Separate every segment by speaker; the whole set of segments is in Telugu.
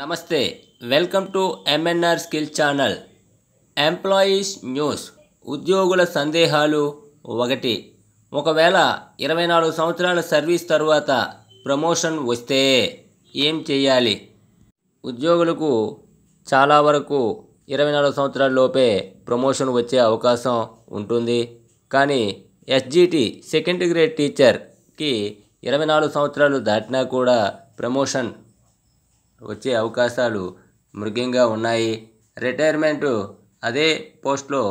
Speaker 1: నమస్తే welcome to M N R skill channel employees news ఉద్యోగుల సందేహాలు ఒకటి ఒకవేళ ఇరవై నాలుగు సంవత్సరాల సర్వీస్ తర్వాత ప్రమోషన్ వస్తే ఏం చేయాలి ఉద్యోగులకు చాలా వరకు ఇరవై నాలుగు సంవత్సరాల లోపే ప్రమోషన్ వచ్చే అవకాశం ఉంటుంది కానీ ఎస్జిటి సెకండ్ గ్రేడ్ టీచర్కి ఇరవై నాలుగు సంవత్సరాలు దాటినా కూడా ప్రమోషన్ వచ్చే అవకాశాలు మృగ్యంగా ఉన్నాయి రిటైర్మెంటు అదే పోస్ట్లో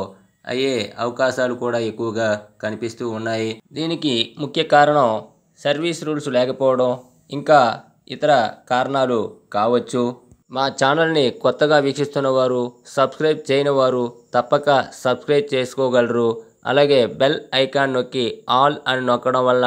Speaker 1: అయ్యే అవకాశాలు కూడా ఎక్కువగా కనిపిస్తూ ఉన్నాయి దీనికి ముఖ్య కారణం సర్వీస్ రూల్స్ లేకపోవడం ఇంకా ఇతర కారణాలు కావచ్చు మా ఛానల్ని కొత్తగా వీక్షిస్తున్న వారు సబ్స్క్రైబ్ చేయని వారు తప్పక సబ్స్క్రైబ్ చేసుకోగలరు అలాగే బెల్ ఐకాన్ నొక్కి ఆల్ అని నొక్కడం వల్ల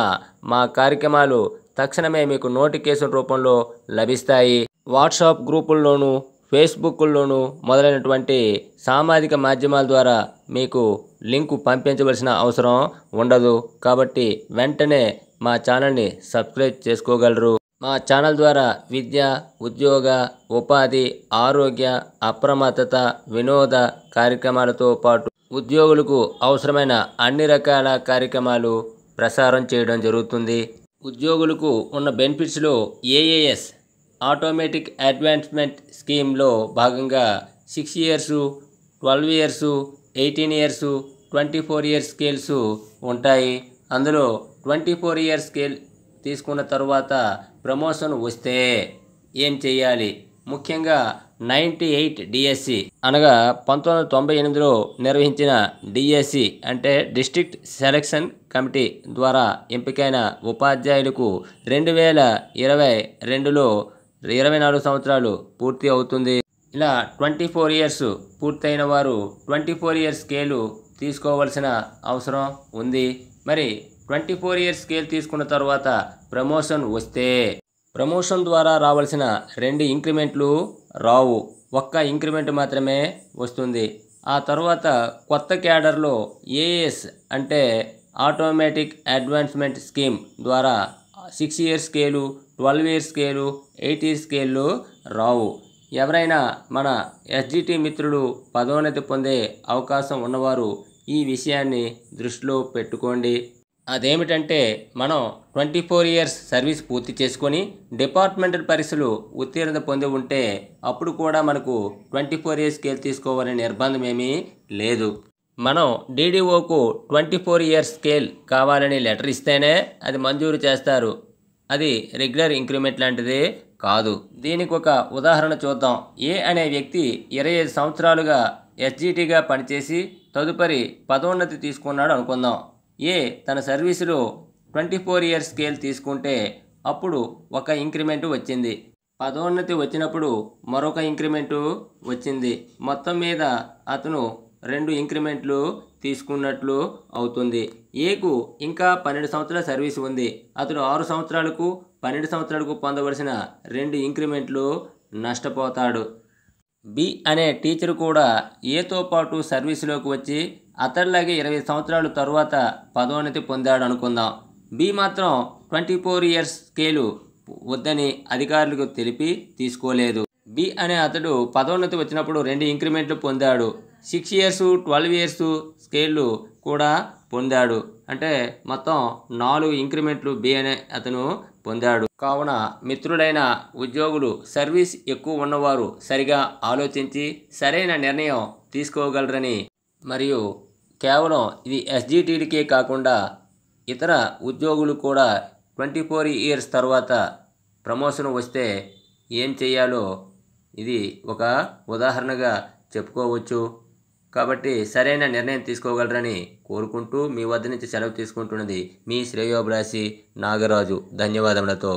Speaker 1: మా కార్యక్రమాలు తక్షణమే మీకు నోటిఫికేషన్ రూపంలో లభిస్తాయి వాట్సాప్ గ్రూపుల్లోనూ ఫేస్బుక్ల్లోనూ మొదలైనటువంటి సామాజిక మాధ్యమాల ద్వారా మీకు లింకు పంపించవలసిన అవసరం ఉండదు కాబట్టి వెంటనే మా ఛానల్ని సబ్స్క్రైబ్ చేసుకోగలరు మా ఛానల్ ద్వారా విద్య ఉద్యోగ ఉపాధి ఆరోగ్య అప్రమత్తత వినోద కార్యక్రమాలతో పాటు ఉద్యోగులకు అవసరమైన అన్ని రకాల కార్యక్రమాలు ప్రసారం చేయడం జరుగుతుంది ఉద్యోగులకు ఉన్న బెనిఫిట్స్లో ఏఏఎస్ ఆటోమేటిక్ అడ్వాన్స్మెంట్ స్కీమ్లో భాగంగా six years twelve years eighteen years twenty four years scales ఉంటాయి అందులో ట్వంటీ ఫోర్ ఇయర్స్ స్కేల్ తీసుకున్న తర్వాత ప్రమోషన్ వస్తే ఏం చేయాలి ముఖ్యంగా నైంటీ ఎయిట్ డిఎస్సి అనగా పంతొమ్మిది వందల తొంభై ఎనిమిదిలో నిర్వహించిన డిఎస్సి అంటే డిస్ట్రిక్ట్ సెలక్షన్ కమిటీ ద్వారా ఎంపికైన ఉపాధ్యాయులకు రెండు వేల ఇరవై రెండులో ఇరవై నాలుగు సంవత్సరాలు పూర్తి అవుతుంది ఇలా ట్వంటీ ఫోర్ ఇయర్స్ పూర్తయిన వారు ట్వంటీ ఫోర్ ఇయర్స్ స్కేలు తీసుకోవాల్సిన అవసరం ఉంది మరి ట్వంటీ ఫోర్ ఇయర్స్ స్కేల్ తీసుకున్న తర్వాత ప్రమోషన్ వస్తే ప్రమోషన్ ద్వారా రావాల్సిన రెండు ఇంక్రిమెంట్లు రావు ఒక్క ఇంక్రిమెంట్ మాత్రమే వస్తుంది ఆ తర్వాత కొత్త క్యాడర్లో ఏఎస్ అంటే ఆటోమేటిక్ అడ్వాన్స్మెంట్ స్కీమ్ ద్వారా six years scale twelve years scale eight years స్కేళ్ళు రావు ఎవరైనా మన ఎస్జిటి మిత్రులు పదోన్నతి పొందే అవకాశం ఉన్నవారు ఈ విషయాన్ని దృష్టిలో పెట్టుకోండి అదేమిటంటే మనం ట్వంటీ ఫోర్ ఇయర్స్ సర్వీస్ పూర్తి చేసుకొని డిపార్ట్మెంటల్ పరీక్షలు ఉత్తీర్ణత పొంది ఉంటే అప్పుడు కూడా మనకు ట్వంటీ ఫోర్ ఇయర్స్ స్కేల్ తీసుకోవాలనే నిర్బంధం ఏమీ లేదు మనం డీడీఓకు ట్వంటీ ఫోర్ ఇయర్స్ స్కేల్ కావాలని లెటర్ ఇస్తేనే అది మంజూరు చేస్తారు అది రెగ్యులర్ ఇంక్రిమెంట్ లాంటిది కాదు దీనికి ఒక ఉదాహరణ చూద్దాం ఏ అనే వ్యక్తి ఇరవై ఐదు సంవత్సరాలుగా ఎస్జీటీగా పనిచేసి తదుపరి పదోన్నతి తీసుకున్నాడు అనుకుందాం ఏ తన సర్వీసులో ట్వంటీ ఫోర్ ఇయర్స్ స్కేల్ తీసుకుంటే అప్పుడు ఒక ఇంక్రిమెంట్ వచ్చింది పదోన్నతి వచ్చినప్పుడు మరొక ఇంక్రిమెంటు వచ్చింది మొత్తం మీద అతను రెండు ఇంక్రిమెంట్లు తీసుకున్నట్లు అవుతుంది ఏకు ఇంకా పన్నెండు సంవత్సరాల సర్వీస్ ఉంది అతడు ఆరు సంవత్సరాలకు పన్నెండు సంవత్సరాలకు పొందవలసిన రెండు ఇంక్రిమెంట్లు నష్టపోతాడు బి అనే టీచర్ కూడా ఏతో పాటు సర్వీసులోకి వచ్చి అతడిలాగే ఇరవై సంవత్సరాలు తరువాత పదోన్నతి పొందాడు అనుకుందాం బి మాత్రం ట్వంటీ ఫోర్ ఇయర్స్ స్కేలు వద్దని అధికారులకు తెలిపి తీసుకోలేదు బి అనే అతడు పదోన్నతి వచ్చినప్పుడు రెండు ఇంక్రిమెంట్లు పొందాడు సిక్స్ ఇయర్స్ ట్వెల్వ్ ఇయర్స్ స్కేళ్ళు కూడా పొందాడు అంటే మొత్తం నాలుగు ఇంక్రిమెంట్లు బి అనే అతను పొందాడు కావున మిత్రుడైన ఉద్యోగులు సర్వీస్ ఎక్కువ ఉన్నవారు సరిగా ఆలోచించి సరైన నిర్ణయం తీసుకోగలరని మరియు కేవలం ఇది ఎస్జిటిడికే కాకుండా ఇతర ఉద్యోగులు కూడా ట్వంటీ ఫోర్ ఇయర్స్ తర్వాత ప్రమోషన్ వస్తే ఏం చేయాలో ఇది ఒక ఉదాహరణగా చెప్పుకోవచ్చు కాబట్టి సరైన నిర్ణయం తీసుకోగలరని కోరుకుంటూ మీ వద్ద నుంచి సెలవు తీసుకుంటున్నది మీ శ్రేయోభిలాషి నాగరాజు ధన్యవాదములతో